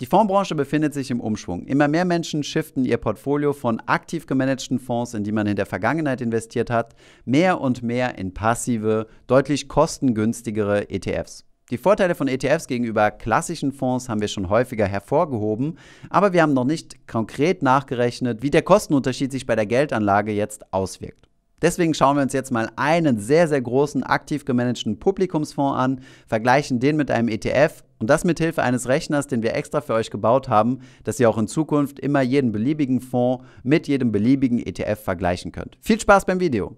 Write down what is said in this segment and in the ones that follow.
Die Fondsbranche befindet sich im Umschwung. Immer mehr Menschen shiften ihr Portfolio von aktiv gemanagten Fonds, in die man in der Vergangenheit investiert hat, mehr und mehr in passive, deutlich kostengünstigere ETFs. Die Vorteile von ETFs gegenüber klassischen Fonds haben wir schon häufiger hervorgehoben, aber wir haben noch nicht konkret nachgerechnet, wie der Kostenunterschied sich bei der Geldanlage jetzt auswirkt. Deswegen schauen wir uns jetzt mal einen sehr, sehr großen aktiv gemanagten Publikumsfonds an, vergleichen den mit einem ETF und das mit Hilfe eines Rechners, den wir extra für euch gebaut haben, dass ihr auch in Zukunft immer jeden beliebigen Fonds mit jedem beliebigen ETF vergleichen könnt. Viel Spaß beim Video!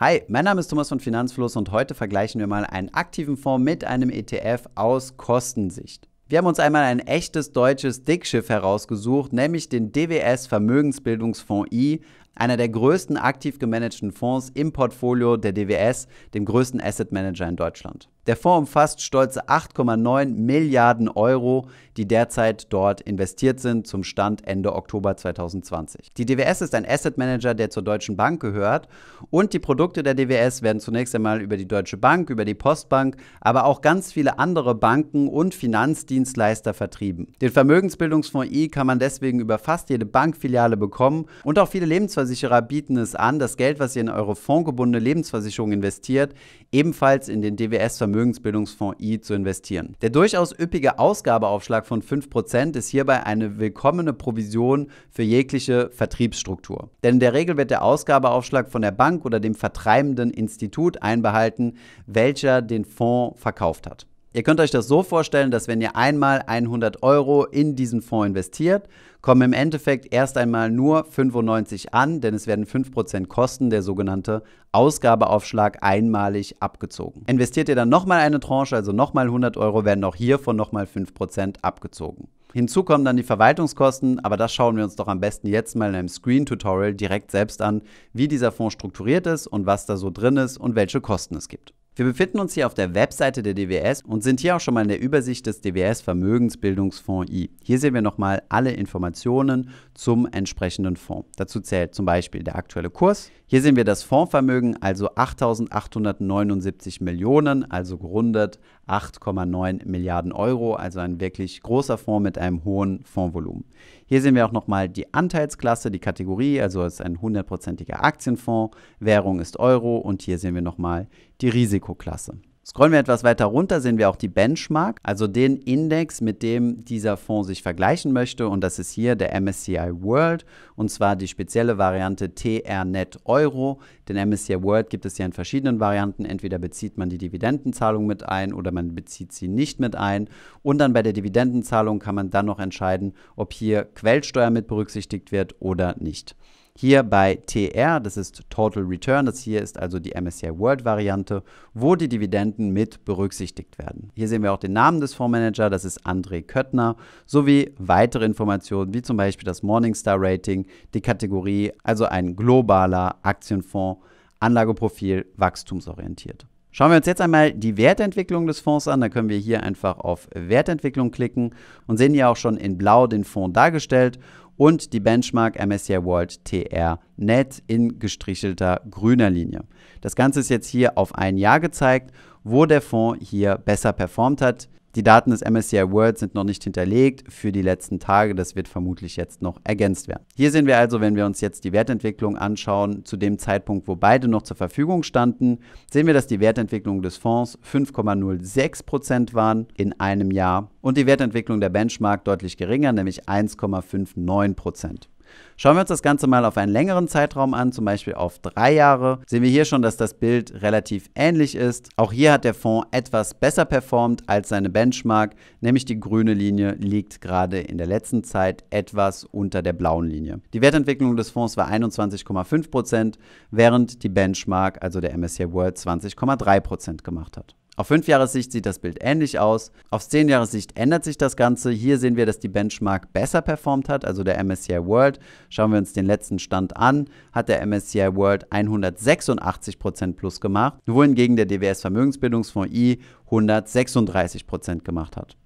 Hi, mein Name ist Thomas von Finanzfluss und heute vergleichen wir mal einen aktiven Fonds mit einem ETF aus Kostensicht. Wir haben uns einmal ein echtes deutsches Dickschiff herausgesucht, nämlich den DWS Vermögensbildungsfonds I, einer der größten aktiv gemanagten Fonds im Portfolio der DWS, dem größten Asset Manager in Deutschland. Der Fonds umfasst stolze 8,9 Milliarden Euro, die derzeit dort investiert sind zum Stand Ende Oktober 2020. Die DWS ist ein Asset Manager, der zur Deutschen Bank gehört und die Produkte der DWS werden zunächst einmal über die Deutsche Bank, über die Postbank, aber auch ganz viele andere Banken und Finanzdienstleister vertrieben. Den Vermögensbildungsfonds I kann man deswegen über fast jede Bankfiliale bekommen und auch viele Lebensversicherer bieten es an, das Geld, was ihr in eure fondgebundene Lebensversicherung investiert, ebenfalls in den DWS Vermögensbildungsfonds Vermögensbildungsfonds I zu investieren. Der durchaus üppige Ausgabeaufschlag von 5% ist hierbei eine willkommene Provision für jegliche Vertriebsstruktur. Denn in der Regel wird der Ausgabeaufschlag von der Bank oder dem vertreibenden Institut einbehalten, welcher den Fonds verkauft hat. Ihr könnt euch das so vorstellen, dass wenn ihr einmal 100 Euro in diesen Fonds investiert, kommen im Endeffekt erst einmal nur 95 an, denn es werden 5% Kosten, der sogenannte Ausgabeaufschlag, einmalig abgezogen. Investiert ihr dann nochmal eine Tranche, also nochmal 100 Euro, werden auch hiervon nochmal 5% abgezogen. Hinzu kommen dann die Verwaltungskosten, aber das schauen wir uns doch am besten jetzt mal in einem Screen-Tutorial direkt selbst an, wie dieser Fonds strukturiert ist und was da so drin ist und welche Kosten es gibt. Wir befinden uns hier auf der Webseite der DWS und sind hier auch schon mal in der Übersicht des DWS Vermögensbildungsfonds I. Hier sehen wir nochmal alle Informationen zum entsprechenden Fonds. Dazu zählt zum Beispiel der aktuelle Kurs. Hier sehen wir das Fondsvermögen, also 8.879 Millionen, also gerundet 8,9 Milliarden Euro, also ein wirklich großer Fonds mit einem hohen Fondsvolumen. Hier sehen wir auch nochmal die Anteilsklasse, die Kategorie, also es ist ein hundertprozentiger Aktienfonds, Währung ist Euro und hier sehen wir nochmal die Risikoklasse. Scrollen wir etwas weiter runter, sehen wir auch die Benchmark, also den Index, mit dem dieser Fonds sich vergleichen möchte. Und das ist hier der MSCI World, und zwar die spezielle Variante TRNet Euro. Den MSCI World gibt es ja in verschiedenen Varianten. Entweder bezieht man die Dividendenzahlung mit ein oder man bezieht sie nicht mit ein. Und dann bei der Dividendenzahlung kann man dann noch entscheiden, ob hier Quellsteuer mit berücksichtigt wird oder nicht. Hier bei TR, das ist Total Return, das hier ist also die MSCI World Variante, wo die Dividenden mit berücksichtigt werden. Hier sehen wir auch den Namen des Fondsmanagers, das ist André Köttner, sowie weitere Informationen wie zum Beispiel das Morningstar Rating, die Kategorie, also ein globaler Aktienfonds, Anlageprofil wachstumsorientiert. Schauen wir uns jetzt einmal die Wertentwicklung des Fonds an. Da können wir hier einfach auf Wertentwicklung klicken und sehen hier auch schon in Blau den Fonds dargestellt und die Benchmark MSCI World TR Net in gestrichelter grüner Linie. Das Ganze ist jetzt hier auf ein Jahr gezeigt, wo der Fonds hier besser performt hat. Die Daten des MSCI World sind noch nicht hinterlegt für die letzten Tage. Das wird vermutlich jetzt noch ergänzt werden. Hier sehen wir also, wenn wir uns jetzt die Wertentwicklung anschauen, zu dem Zeitpunkt, wo beide noch zur Verfügung standen, sehen wir, dass die Wertentwicklung des Fonds 5,06% waren in einem Jahr und die Wertentwicklung der Benchmark deutlich geringer, nämlich 1,59%. Schauen wir uns das Ganze mal auf einen längeren Zeitraum an, zum Beispiel auf drei Jahre, sehen wir hier schon, dass das Bild relativ ähnlich ist. Auch hier hat der Fonds etwas besser performt als seine Benchmark, nämlich die grüne Linie liegt gerade in der letzten Zeit etwas unter der blauen Linie. Die Wertentwicklung des Fonds war 21,5%, während die Benchmark, also der MSCI World, 20,3% gemacht hat. Auf 5-Jahres-Sicht sieht das Bild ähnlich aus. Auf 10-Jahres-Sicht ändert sich das Ganze. Hier sehen wir, dass die Benchmark besser performt hat, also der MSCI World. Schauen wir uns den letzten Stand an, hat der MSCI World 186% plus gemacht, wohingegen der DWS Vermögensbildungsfonds I 136% gemacht hat.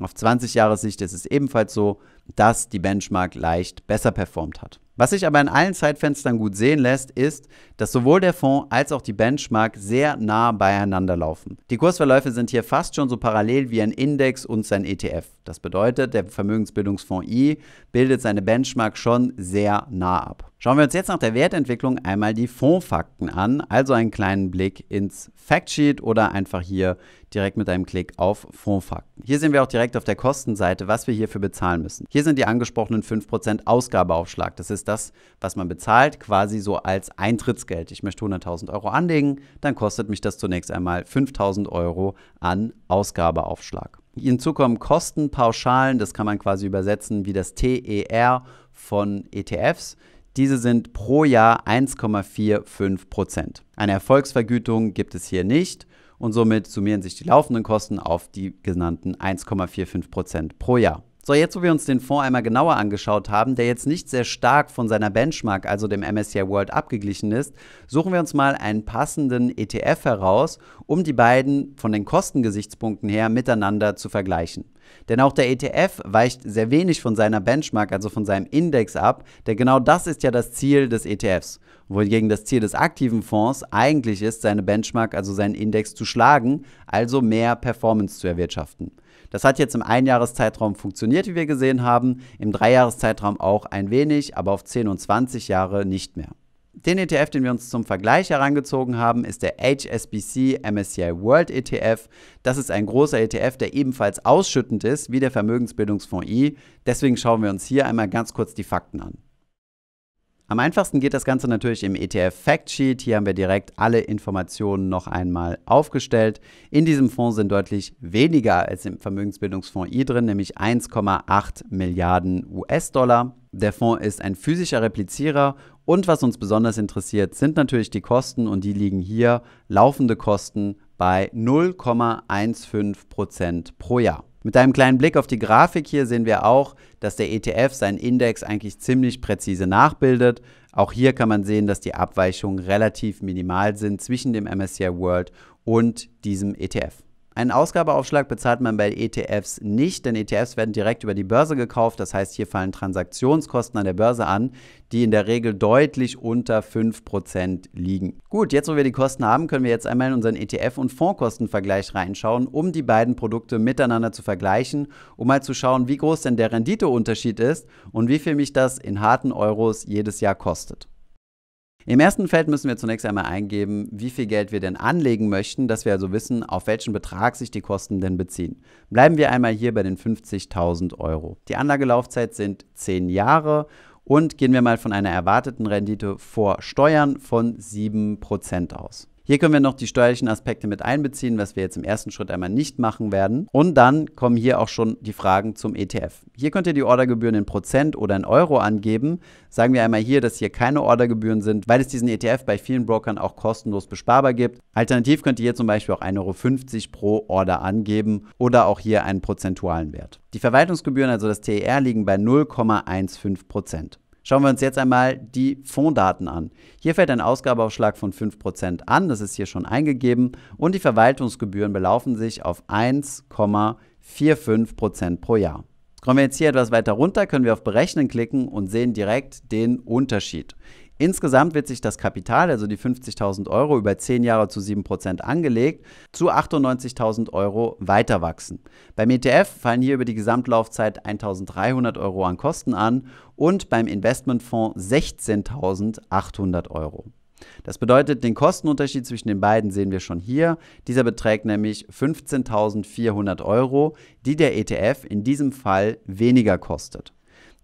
Auf 20 Sicht ist es ebenfalls so, dass die Benchmark leicht besser performt hat. Was sich aber in allen Zeitfenstern gut sehen lässt, ist, dass sowohl der Fonds als auch die Benchmark sehr nah beieinander laufen. Die Kursverläufe sind hier fast schon so parallel wie ein Index und sein ETF. Das bedeutet, der Vermögensbildungsfonds I bildet seine Benchmark schon sehr nah ab. Schauen wir uns jetzt nach der Wertentwicklung einmal die Fondsfakten an, also einen kleinen Blick ins Factsheet oder einfach hier direkt mit einem Klick auf Fondsfakten. Hier sehen wir auch direkt auf der Kostenseite, was wir hierfür bezahlen müssen. Hier sind die angesprochenen 5% Ausgabeaufschlag. Das ist das, was man bezahlt, quasi so als Eintrittsgeld. Ich möchte 100.000 Euro anlegen, dann kostet mich das zunächst einmal 5.000 Euro an Ausgabeaufschlag. Hinzu kommen Kostenpauschalen, das kann man quasi übersetzen wie das TER von ETFs. Diese sind pro Jahr 1,45 Prozent. Eine Erfolgsvergütung gibt es hier nicht und somit summieren sich die laufenden Kosten auf die genannten 1,45 Prozent pro Jahr. So, jetzt wo wir uns den Fonds einmal genauer angeschaut haben, der jetzt nicht sehr stark von seiner Benchmark, also dem MSCI World, abgeglichen ist, suchen wir uns mal einen passenden ETF heraus, um die beiden von den Kostengesichtspunkten her miteinander zu vergleichen. Denn auch der ETF weicht sehr wenig von seiner Benchmark, also von seinem Index ab, denn genau das ist ja das Ziel des ETFs. Wohingegen das Ziel des aktiven Fonds eigentlich ist, seine Benchmark, also seinen Index zu schlagen, also mehr Performance zu erwirtschaften. Das hat jetzt im Einjahreszeitraum funktioniert, wie wir gesehen haben, im Dreijahreszeitraum auch ein wenig, aber auf 10 und 20 Jahre nicht mehr. Den ETF, den wir uns zum Vergleich herangezogen haben, ist der HSBC MSCI World ETF. Das ist ein großer ETF, der ebenfalls ausschüttend ist wie der Vermögensbildungsfonds I. Deswegen schauen wir uns hier einmal ganz kurz die Fakten an. Am einfachsten geht das Ganze natürlich im ETF Factsheet. Hier haben wir direkt alle Informationen noch einmal aufgestellt. In diesem Fonds sind deutlich weniger als im Vermögensbildungsfonds I drin, nämlich 1,8 Milliarden US-Dollar. Der Fonds ist ein physischer Replizierer und was uns besonders interessiert, sind natürlich die Kosten und die liegen hier laufende Kosten bei 0,15% pro Jahr. Mit einem kleinen Blick auf die Grafik hier sehen wir auch, dass der ETF seinen Index eigentlich ziemlich präzise nachbildet. Auch hier kann man sehen, dass die Abweichungen relativ minimal sind zwischen dem MSCI World und diesem ETF. Einen Ausgabeaufschlag bezahlt man bei ETFs nicht, denn ETFs werden direkt über die Börse gekauft. Das heißt, hier fallen Transaktionskosten an der Börse an, die in der Regel deutlich unter 5% liegen. Gut, jetzt wo wir die Kosten haben, können wir jetzt einmal in unseren ETF- und Fondskostenvergleich reinschauen, um die beiden Produkte miteinander zu vergleichen, um mal zu schauen, wie groß denn der Renditeunterschied ist und wie viel mich das in harten Euros jedes Jahr kostet. Im ersten Feld müssen wir zunächst einmal eingeben, wie viel Geld wir denn anlegen möchten, dass wir also wissen, auf welchen Betrag sich die Kosten denn beziehen. Bleiben wir einmal hier bei den 50.000 Euro. Die Anlagelaufzeit sind 10 Jahre und gehen wir mal von einer erwarteten Rendite vor Steuern von 7% aus. Hier können wir noch die steuerlichen Aspekte mit einbeziehen, was wir jetzt im ersten Schritt einmal nicht machen werden. Und dann kommen hier auch schon die Fragen zum ETF. Hier könnt ihr die Ordergebühren in Prozent oder in Euro angeben. Sagen wir einmal hier, dass hier keine Ordergebühren sind, weil es diesen ETF bei vielen Brokern auch kostenlos besparbar gibt. Alternativ könnt ihr hier zum Beispiel auch 1,50 Euro pro Order angeben oder auch hier einen prozentualen Wert. Die Verwaltungsgebühren, also das TER, liegen bei 0,15 Prozent. Schauen wir uns jetzt einmal die Fonddaten an. Hier fällt ein Ausgabeaufschlag von 5% an, das ist hier schon eingegeben, und die Verwaltungsgebühren belaufen sich auf 1,45% pro Jahr. Kommen wir jetzt hier etwas weiter runter, können wir auf Berechnen klicken und sehen direkt den Unterschied. Insgesamt wird sich das Kapital, also die 50.000 Euro, über 10 Jahre zu 7% angelegt, zu 98.000 Euro weiter wachsen. Beim ETF fallen hier über die Gesamtlaufzeit 1.300 Euro an Kosten an und beim Investmentfonds 16.800 Euro. Das bedeutet, den Kostenunterschied zwischen den beiden sehen wir schon hier. Dieser beträgt nämlich 15.400 Euro, die der ETF in diesem Fall weniger kostet.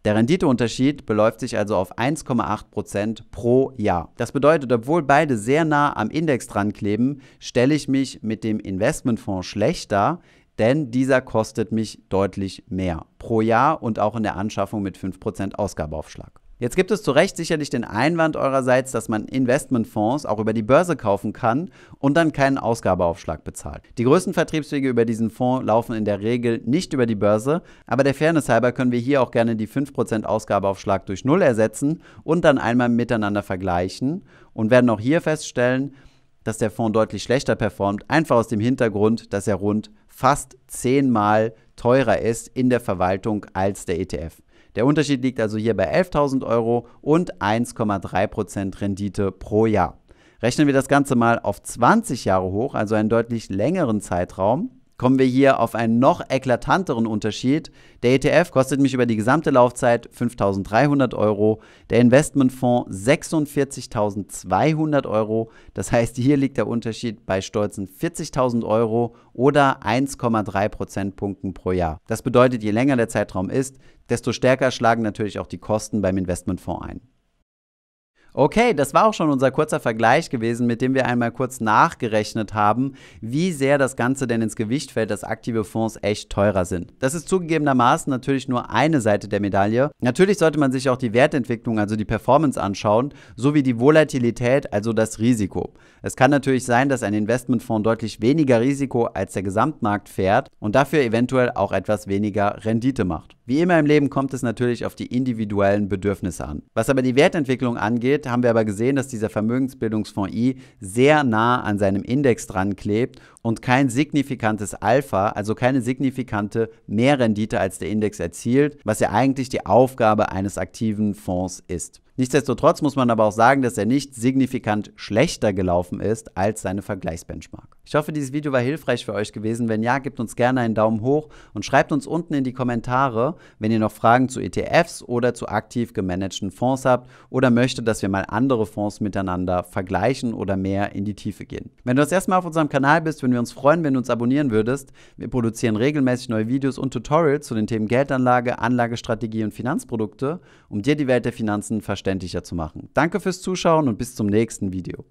Der Renditeunterschied beläuft sich also auf 1,8% pro Jahr. Das bedeutet, obwohl beide sehr nah am Index dran kleben, stelle ich mich mit dem Investmentfonds schlechter, denn dieser kostet mich deutlich mehr pro Jahr und auch in der Anschaffung mit 5% Ausgabeaufschlag. Jetzt gibt es zu Recht sicherlich den Einwand eurerseits, dass man Investmentfonds auch über die Börse kaufen kann und dann keinen Ausgabeaufschlag bezahlt. Die größten Vertriebswege über diesen Fonds laufen in der Regel nicht über die Börse, aber der Fairness halber können wir hier auch gerne die 5% Ausgabeaufschlag durch Null ersetzen und dann einmal miteinander vergleichen und werden auch hier feststellen, dass der Fonds deutlich schlechter performt, einfach aus dem Hintergrund, dass er rund fast zehnmal teurer ist in der Verwaltung als der ETF. Der Unterschied liegt also hier bei 11.000 Euro und 1,3% Rendite pro Jahr. Rechnen wir das Ganze mal auf 20 Jahre hoch, also einen deutlich längeren Zeitraum, kommen wir hier auf einen noch eklatanteren Unterschied. Der ETF kostet mich über die gesamte Laufzeit 5.300 Euro, der Investmentfonds 46.200 Euro. Das heißt, hier liegt der Unterschied bei stolzen 40.000 Euro oder 1,3 Prozentpunkten pro Jahr. Das bedeutet, je länger der Zeitraum ist, desto stärker schlagen natürlich auch die Kosten beim Investmentfonds ein. Okay, das war auch schon unser kurzer Vergleich gewesen, mit dem wir einmal kurz nachgerechnet haben, wie sehr das Ganze denn ins Gewicht fällt, dass aktive Fonds echt teurer sind. Das ist zugegebenermaßen natürlich nur eine Seite der Medaille. Natürlich sollte man sich auch die Wertentwicklung, also die Performance anschauen, sowie die Volatilität, also das Risiko. Es kann natürlich sein, dass ein Investmentfonds deutlich weniger Risiko als der Gesamtmarkt fährt und dafür eventuell auch etwas weniger Rendite macht. Wie immer im Leben kommt es natürlich auf die individuellen Bedürfnisse an. Was aber die Wertentwicklung angeht, haben wir aber gesehen, dass dieser Vermögensbildungsfonds I sehr nah an seinem Index dran klebt und kein signifikantes Alpha, also keine signifikante Mehrrendite als der Index erzielt, was ja eigentlich die Aufgabe eines aktiven Fonds ist. Nichtsdestotrotz muss man aber auch sagen, dass er nicht signifikant schlechter gelaufen ist als seine Vergleichsbenchmark. Ich hoffe, dieses Video war hilfreich für euch gewesen. Wenn ja, gebt uns gerne einen Daumen hoch und schreibt uns unten in die Kommentare, wenn ihr noch Fragen zu ETFs oder zu aktiv gemanagten Fonds habt oder möchtet, dass wir mal andere Fonds miteinander vergleichen oder mehr in die Tiefe gehen. Wenn du das erste Mal auf unserem Kanal bist, würden wir uns freuen, wenn du uns abonnieren würdest. Wir produzieren regelmäßig neue Videos und Tutorials zu den Themen Geldanlage, Anlagestrategie und Finanzprodukte, um dir die Welt der Finanzen verständlich verständlicher zu machen. Danke fürs Zuschauen und bis zum nächsten Video.